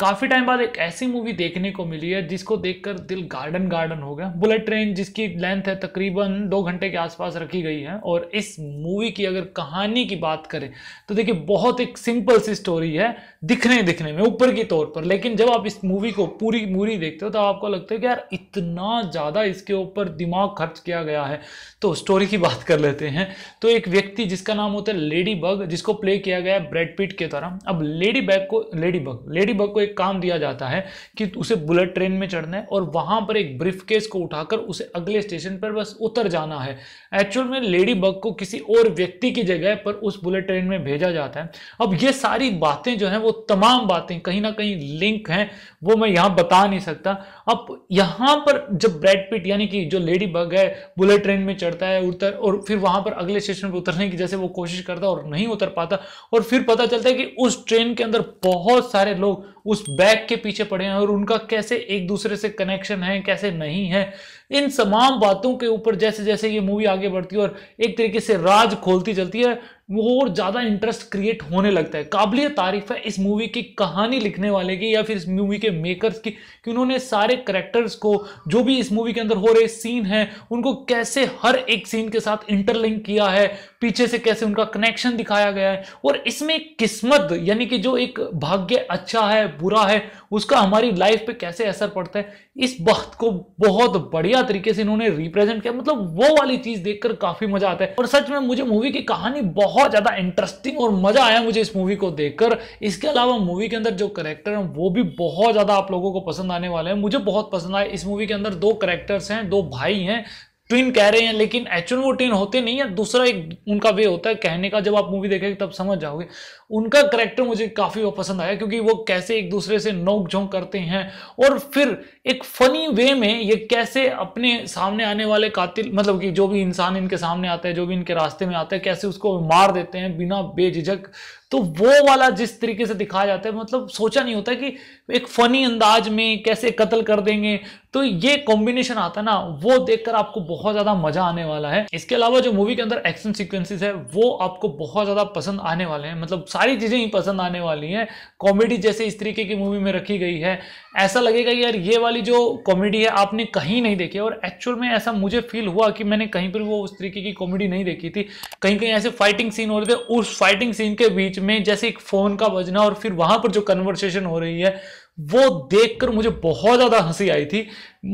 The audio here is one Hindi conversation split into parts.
काफ़ी टाइम बाद एक ऐसी मूवी देखने को मिली है जिसको देखकर दिल गार्डन गार्डन हो गया बुलेट ट्रेन जिसकी लेंथ है तकरीबन दो घंटे के आसपास रखी गई है और इस मूवी की अगर कहानी की बात करें तो देखिए बहुत एक सिंपल सी स्टोरी है दिखने दिखने में ऊपर के तौर पर लेकिन जब आप इस मूवी को पूरी मूवी देखते हो तो आपको लगता है कि यार इतना ज़्यादा इसके ऊपर दिमाग खर्च किया गया है तो स्टोरी की बात कर लेते हैं तो एक व्यक्ति जिसका नाम होता है लेडी बग जिसको प्ले किया गया है ब्रेड पिट के तरह अब लेडी बैग को लेडी बग लेडी बग को एक काम दिया जाता है कि उसे बुलेट ट्रेन में चढ़ना है और वहां पर एक ब्रीफ केस को उठाकर उसे अगले स्टेशन पर बस उतर जाना है एक्चुअल में लेडी बग को किसी और व्यक्ति की जगह पर उस बुलेट ट्रेन में भेजा जाता है अब ये सारी बातें जो है वो तमाम बातें कहीं ना कहीं लिंक हैं वो मैं यहां बता नहीं सकता अब यहां पर जब ब्रेडपिट यानी कि जो लेडी बग है बुलेट ट्रेन में चढ़ता है उतर और फिर वहां पर अगले स्टेशन पर उतरने की जैसे वो कोशिश करता और नहीं उतर पाता और फिर पता चलता है कि उस ट्रेन के अंदर बहुत सारे लोग उस बैग के पीछे पड़े हैं और उनका कैसे एक दूसरे से कनेक्शन है कैसे नहीं है इन तमाम बातों के ऊपर जैसे जैसे ये मूवी आगे बढ़ती है और एक तरीके से राज खोलती चलती है वो और ज़्यादा इंटरेस्ट क्रिएट होने लगता है काबिल तारीफ है इस मूवी की कहानी लिखने वाले की या फिर इस मूवी के मेकर्स की कि उन्होंने सारे करेक्टर्स को जो भी इस मूवी के अंदर हो रहे सीन हैं उनको कैसे हर एक सीन के साथ इंटरलिंक किया है पीछे से कैसे उनका कनेक्शन दिखाया गया है और इसमें किस्मत यानी कि जो एक भाग्य अच्छा है बुरा है उसका हमारी लाइफ पे कैसे असर पड़ता है इस बात को बहुत बढ़िया तरीके से इन्होंने रिप्रेजेंट किया मतलब वो वाली चीज़ देखकर काफ़ी मज़ा आता है और सच में मुझे मूवी की कहानी बहुत बहुत ज़्यादा इंटरेस्टिंग और मज़ा आया मुझे इस मूवी को देखकर इसके अलावा मूवी के अंदर जो करेक्टर हैं वो भी बहुत ज़्यादा आप लोगों को पसंद आने वाले हैं मुझे बहुत पसंद आए इस मूवी के अंदर दो करेक्टर्स हैं दो भाई हैं ट्विन कह रहे हैं लेकिन एच वो ट्विन होते नहीं है दूसरा एक उनका वे होता है कहने का जब आप मूवी देखेंगे तब समझ जाओगे उनका करेक्टर मुझे काफ़ी वो पसंद आया क्योंकि वो कैसे एक दूसरे से नोक झोंक करते हैं और फिर एक फनी वे में ये कैसे अपने सामने आने वाले कातिल मतलब कि जो भी इंसान इनके सामने आता है जो भी इनके रास्ते में आता है कैसे उसको मार देते हैं बिना बेझिझक तो वो वाला जिस तरीके से दिखाया जाता है मतलब सोचा नहीं होता कि एक फनी अंदाज में कैसे कत्ल कर देंगे तो ये कॉम्बिनेशन आता है ना वो देखकर आपको बहुत ज्यादा मजा आने वाला है इसके अलावा जो मूवी के अंदर एक्शन सीक्वेंसेस है वो आपको बहुत ज्यादा पसंद आने वाले हैं मतलब सारी चीजें ही पसंद आने वाली हैं कॉमेडी जैसे इस तरीके की मूवी में रखी गई है ऐसा लगेगा यार ये वाली जो कॉमेडी है आपने कहीं नहीं देखी और एक्चुअल में ऐसा मुझे फील हुआ कि मैंने कहीं पर वो उस तरीके की कॉमेडी नहीं देखी थी कहीं कहीं ऐसे फाइटिंग सीन हो रहे थे उस फाइटिंग सीन के बीच में जैसे एक फोन का बजना और फिर वहां पर जो कन्वर्सेशन हो रही है वो देखकर मुझे बहुत ज़्यादा हंसी आई थी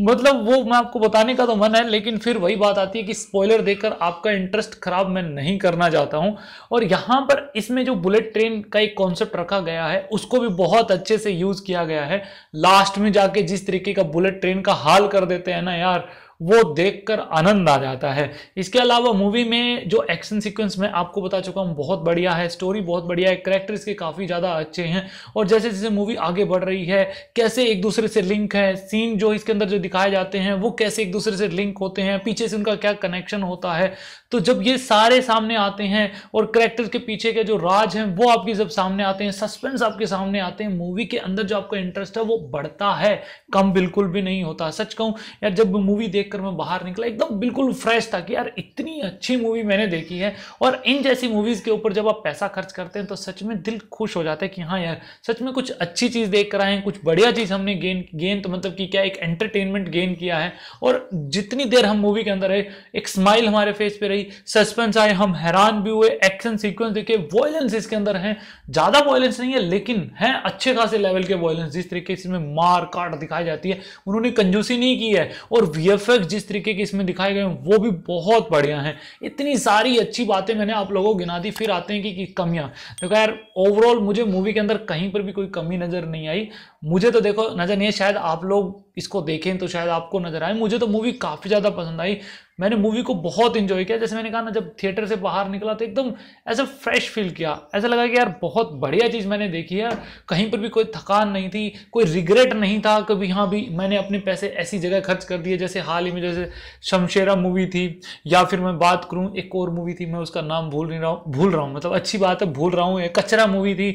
मतलब वो मैं आपको बताने का तो मन है लेकिन फिर वही बात आती है कि स्पॉइलर देखकर आपका इंटरेस्ट खराब मैं नहीं करना चाहता हूँ और यहाँ पर इसमें जो बुलेट ट्रेन का एक कॉन्सेप्ट रखा गया है उसको भी बहुत अच्छे से यूज़ किया गया है लास्ट में जाके जिस तरीके का बुलेट ट्रेन का हाल कर देते हैं ना यार वो देखकर आनंद आ जाता है इसके अलावा मूवी में जो एक्शन सीक्वेंस मैं आपको बता चुका हूँ बहुत बढ़िया है स्टोरी बहुत बढ़िया है करेक्टर इसके काफ़ी ज़्यादा अच्छे हैं और जैसे जैसे मूवी आगे बढ़ रही है कैसे एक दूसरे से लिंक है सीन जो इसके अंदर जो दिखाए जाते हैं वो कैसे एक दूसरे से लिंक होते हैं पीछे से उनका क्या कनेक्शन होता है तो जब ये सारे सामने आते हैं और करेक्टर के पीछे के जो राज हैं वो आपके जब सामने आते हैं सस्पेंस आपके सामने आते हैं मूवी के अंदर जो आपका इंटरेस्ट है वो बढ़ता है कम बिल्कुल भी नहीं होता सच कहूँ यार जब मूवी देख देखकर मैं बाहर निकला एकदम बिल्कुल फ्रेश था कि यार इतनी अच्छी मूवी मैंने देखी है और इन जैसी मूवीज़ के ऊपर जब आप पैसा खर्च करते हैं तो सच में दिल खुश हो जाता है कि हाँ यार सच में कुछ अच्छी चीज़ देख कर आए हैं कुछ बढ़िया चीज़ हमने गेन गेन तो मतलब कि क्या एक एंटरटेनमेंट गेन किया है और जितनी देर हम मूवी के अंदर रहे एक स्माइल हमारे फेस पे रही सस्पेंस आए हम हैरान भी हुए एक्शन सीक्वेंस देखे वॉयलेंस इसके अंदर है ज़्यादा वॉयलेंस नहीं है लेकिन है अच्छे खासे लेवल के वॉयलेंस जिस तरीके से मार काट दिखाई जाती है उन्होंने कंजूसी नहीं की है और वी तक जिस तरीके के इसमें दिखाए गए वो भी बहुत बढ़िया हैं इतनी सारी अच्छी बातें मैंने आप लोगों को गिना दी फिर आते हैं कि, कि कमियां देखो यार ओवरऑल मुझे मूवी के अंदर कहीं पर भी कोई कमी नज़र नहीं आई मुझे तो देखो नज़र नहीं है शायद आप लोग इसको देखें तो शायद आपको नजर आए मुझे तो मूवी काफ़ी ज़्यादा पसंद आई मैंने मूवी को बहुत इन्जॉय किया जैसे मैंने कहा ना जब थिएटर से बाहर निकला तो एकदम ऐसा फ्रेश फील किया ऐसा लगा कि यार बहुत बढ़िया चीज़ मैंने देखी है कहीं पर भी कोई थकान नहीं थी कोई रिग्रेट नहीं था कभी हाँ भी मैंने अपने पैसे ऐसी जगह खर्च कर दिए जैसे हाल ही में जैसे शमशेरा मूवी थी या फिर मैं बात करूँ एक और मूवी थी मैं उसका नाम भूल नहीं रहा हूँ भूल रहा हूँ मतलब अच्छी बात है भूल रहा हूँ कचरा मूवी थी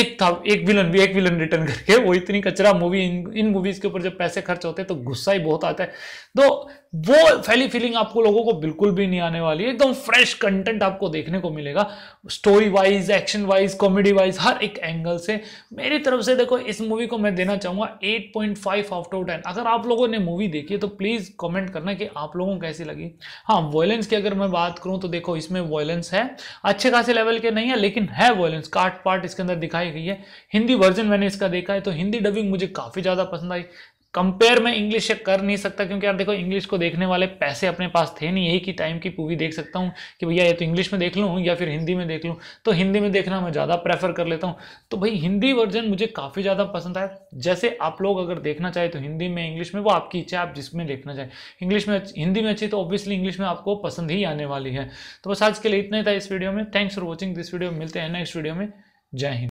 एक था एक विलन भी एक विलन रिटर्न करके वो इतनी कचरा मूवी इन इन मूवीज़ के ऊपर जब पैसे खर्च होते हैं तो गुस्सा ही बहुत आता है तो वो फैली फीलिंग आपको लोगों को बिल्कुल भी नहीं आने वाली है एकदम फ्रेश कंटेंट आपको देखने को मिलेगा story wise action wise comedy wise हर एक एंगल से मेरी तरफ से देखो इस मूवी को मैं देना चाहूंगा 8.5 point five out of ten अगर आप लोगों ने मूवी देखी तो प्लीज़ कमेंट करना कि आप लोगों को कैसी लगी हाँ वॉयलेंस की अगर मैं बात करूं तो देखो इसमें वॉयलेंस है अच्छे खासे लेवल के नहीं है लेकिन है वॉयलेंस काट पार्ट इसके अंदर दिखाई गई है हिंदी वर्जन मैंने इसका देखा है तो हिंदी डबिंग मुझे काफ़ी ज़्यादा पसंद आई कंपेयर में इंग्लिश कर नहीं सकता क्योंकि यार देखो इंग्लिश को देखने वाले पैसे अपने पास थे नहीं यही कि टाइम की मूवी देख सकता हूँ कि भैया ये तो इंग्लिश में देख लूँ या फिर हिंदी में देख लूँ तो हिंदी में देखना मैं ज़्यादा प्रेफर कर लेता हूँ तो भाई हिंदी वर्जन मुझे काफ़ी ज़्यादा पसंद आया जैसे आप लोग अगर देखना चाहे तो हिंदी में इंग्लिश में वो आपकी इच्छा आप जिसमें देखना चाहें इंग्लिश में हिंदी में अच्छी तो ऑब्वियसली इंग्लिश में आपको पसंद ही आने वाली है तो बस आज के लिए इतना ही था इस वीडियो में thanks for watching this video मिलते हैं नेक्स्ट वीडियो में जय हिंद